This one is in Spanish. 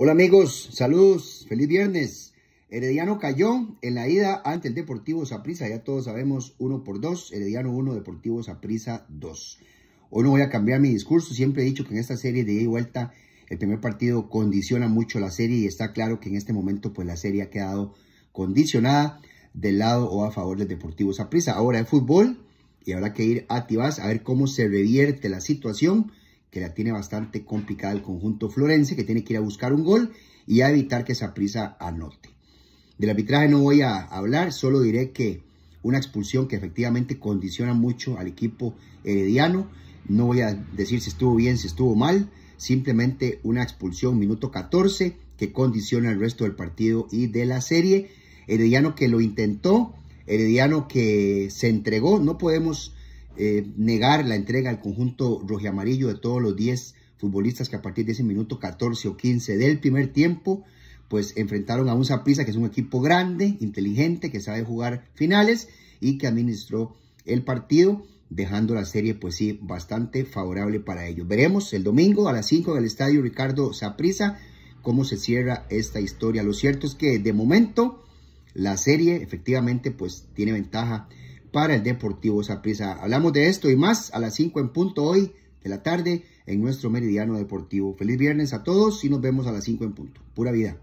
Hola amigos, saludos, feliz viernes. Herediano cayó en la ida ante el Deportivo Saprisa, ya todos sabemos, uno por dos. Herediano 1, Deportivo Saprisa 2. Hoy no voy a cambiar mi discurso, siempre he dicho que en esta serie de ida y vuelta el primer partido condiciona mucho la serie y está claro que en este momento pues la serie ha quedado condicionada del lado o a favor del Deportivo Saprisa. Ahora es fútbol y habrá que ir a Tibás a ver cómo se revierte la situación que la tiene bastante complicada el conjunto florense, que tiene que ir a buscar un gol y a evitar que esa prisa anote. Del arbitraje no voy a hablar, solo diré que una expulsión que efectivamente condiciona mucho al equipo herediano. No voy a decir si estuvo bien, si estuvo mal, simplemente una expulsión minuto 14 que condiciona el resto del partido y de la serie. Herediano que lo intentó, Herediano que se entregó, no podemos eh, negar la entrega al conjunto rojo amarillo de todos los 10 futbolistas que a partir de ese minuto 14 o 15 del primer tiempo, pues enfrentaron a un zaprisa que es un equipo grande, inteligente, que sabe jugar finales y que administró el partido, dejando la serie, pues sí, bastante favorable para ellos. Veremos el domingo a las 5 del estadio Ricardo zaprisa cómo se cierra esta historia. Lo cierto es que de momento la serie efectivamente pues tiene ventaja para el Deportivo Saprissa. Hablamos de esto y más a las 5 en punto hoy de la tarde en nuestro Meridiano Deportivo. Feliz viernes a todos y nos vemos a las 5 en punto. Pura vida.